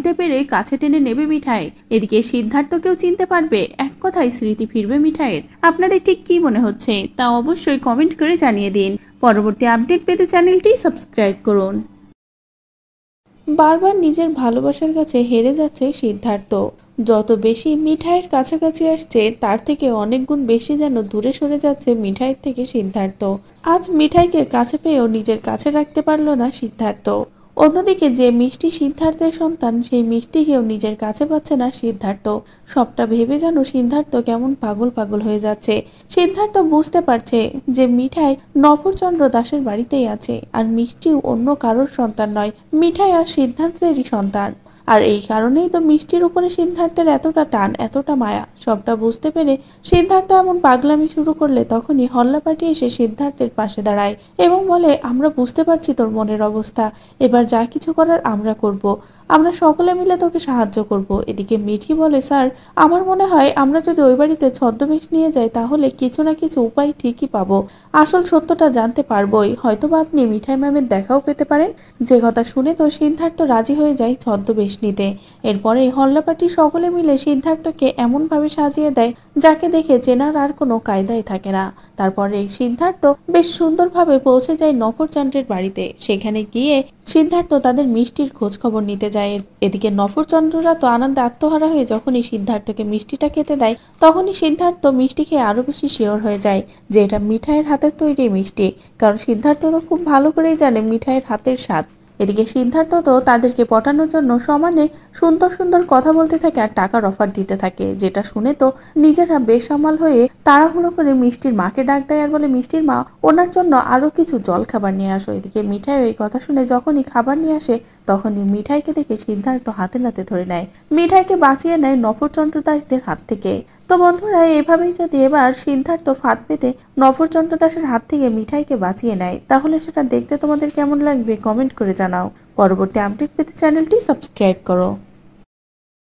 চিনতে পেরে কাছে টেনে নেবে মিঠাই এদিকে সিদ্ধার্থকেও চিনতে পারবে এক কথায় স্মৃতি ফিরবে মিঠাইয়ের আপনাদের ঠিক কি মনে হচ্ছে তা অবশ্যই কমেন্ট করে জানিয়ে দিন পরবর্তী আপডেট পেতে চ্যানেলটি সাবস্ক্রাইব করুন বারবার নিজের ভালোবাসার কাছে হেরে যাচ্ছে সিদ্ধার্থ যত বেশি মিঠাইয়ের কাছাকাছি আসছে তার থেকে অনেক গুণ বেশি যেন দূরে সরে যাচ্ছে মিঠাইয়ের থেকে সিদ্ধার্থ আজ মিঠাইকে কাছে পেয়েও নিজের কাছে রাখতে পারল না সিদ্ধার্থ অন্যদিকে যে মিষ্টি সিদ্ধার্থের সন্তান সেই মিষ্টি কেউ নিজের কাছে পাচ্ছে না সিদ্ধার্থ সবটা ভেবে যেন সিদ্ধার্থ কেমন পাগল পাগল হয়ে যাচ্ছে সিদ্ধার্থ বুঝতে পারছে যে মিঠাই নবরচন্দ্র দাসের বাড়িতেই আছে আর মিষ্টিও অন্য কারোর সন্তান নয় মিঠাই আর সিদ্ধার্থেরই সন্তান আর এই কারণেই তো মিষ্টির উপরে সিদ্ধার্থের এতটা টান এতটা মায়া সবটা বুঝতে পেরে সিদ্ধার্থ এমন পাগলামি শুরু করলে তখনই হল্লা পাটি এসে সিদ্ধার্থের পাশে দাঁড়ায় এবং বলে আমরা বুঝতে পারছি তোর মনের অবস্থা এবার যা কিছু করার আমরা করব। আমরা সকলে মিলে তোকে সাহায্য করব। এদিকে মিঠি বলে স্যার আমার মনে হয় আমরা যদি ওই বাড়িতে ছদ্মবেশ নিয়ে যাই তাহলে কিছু না কিছু উপায় ঠিকই পাবো আসল সত্যটা জানতে পারবোই হয়তোবা আপনি মিঠাই ম্যামের দেখাও পেতে পারেন যে কথা শুনে তো সিদ্ধার্থ রাজি হয়ে যায় ছদ্মবেশ নিতে এরপরে হল্লাপাটি সকলে মিলে সিদ্ধার্থকে এমনভাবে সাজিয়ে দেয় যাকে দেখে চেনার আর কোনো কায়দাই থাকে না তারপরে সিদ্ধার্থ বেশ সুন্দরভাবে পৌঁছে যায় নফরচন্দ্রের বাড়িতে সেখানে গিয়ে সিদ্ধার্থ তাদের মিষ্টির খোঁজ খবর নিতে যায় এদিকে নফরচন্দ্ররা তো আনন্দে আত্মহারা হয়ে যখনই সিদ্ধার্থকে মিষ্টিটা খেতে দেয় তখনই সিদ্ধার্থ মিষ্টি খেয়ে আরও বেশি শিওর হয়ে যায় যে এটা মিঠাইয়ের হাতের তৈরি মিষ্টি কারণ সিদ্ধার্থ তো খুব ভালো করেই জানে মিঠাইয়ের হাতের স্বাদ এদিকে সিদ্ধার্থ তো তাদেরকে পটানোর জন্য সমানে সুন্দর সুন্দর কথা বলতে থাকে আর টাকার অফার দিতে থাকে যেটা শুনে তো নিজেরা বেসামাল হয়ে তাড়াহুড়ো করে মিষ্টির মাকে ডাক দেয় আর বলে মিষ্টির মা ওনার জন্য আরও কিছু জল খাবার নিয়ে আসো এদিকে মিঠাই ওই কথা শুনে যখনই খাবার নিয়ে আসে তখনই মিঠাইকে দেখে সিদ্ধার্থ হাতে নাতে ধরে নেয় মিঠাইকে বাঁচিয়ে নেয় নফরচন্দ্র দাসদের হাত থেকে তো বন্ধুরা এভাবেই যদি এবার সিদ্ধার্থ ফাঁদ পেতে নভরচন্দ্র দাসের হাত থেকে মিঠাইকে বাঁচিয়ে নেয় তাহলে সেটা দেখতে তোমাদের কেমন লাগবে কমেন্ট করে জানাও পরবর্তী আপডেট পেতে চ্যানেলটি সাবস্ক্রাইব করো